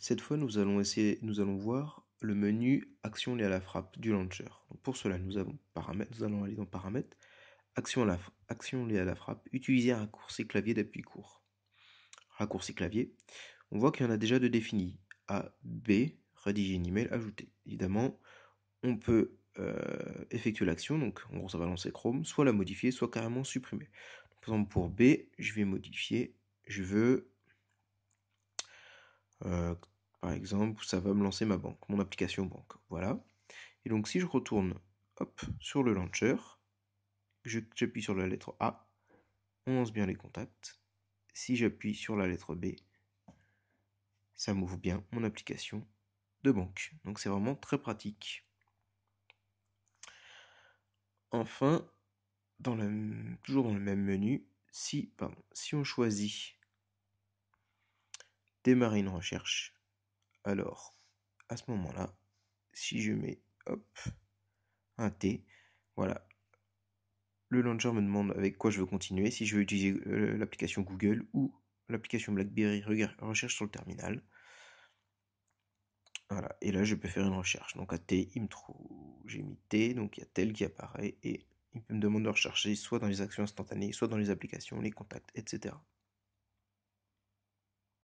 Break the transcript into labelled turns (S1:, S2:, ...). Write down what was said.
S1: Cette fois, nous allons, essayer, nous allons voir le menu action liée à la frappe du launcher. pour cela, nous, avons paramètres, nous allons aller dans paramètres, action, liée à la frappe, utiliser un raccourci clavier d'appui court. Raccourci clavier, on voit qu'il y en a déjà de définis. A, B, rédiger une email, ajouter. Évidemment, on peut euh, effectuer l'action, donc on gros ça va lancer Chrome, soit la modifier, soit carrément supprimer. Par exemple pour B, je vais modifier, je veux euh, par exemple, ça va me lancer ma banque, mon application banque. Voilà. Et donc si je retourne sur le launcher, j'appuie sur la lettre A, on lance bien les contacts. Si j'appuie sur la lettre B, ça m'ouvre bien mon application de banque. Donc c'est vraiment très pratique. Enfin, toujours dans le même menu, si, si on choisit démarrer une recherche. Alors, à ce moment-là, si je mets hop, un T, voilà, le launcher me demande avec quoi je veux continuer, si je veux utiliser euh, l'application Google ou l'application BlackBerry recherche sur le terminal. Voilà, et là je peux faire une recherche. Donc à T, il me trouve, j'ai mis T, donc il y a tel qui apparaît et il peut me demander de rechercher soit dans les actions instantanées, soit dans les applications, les contacts, etc.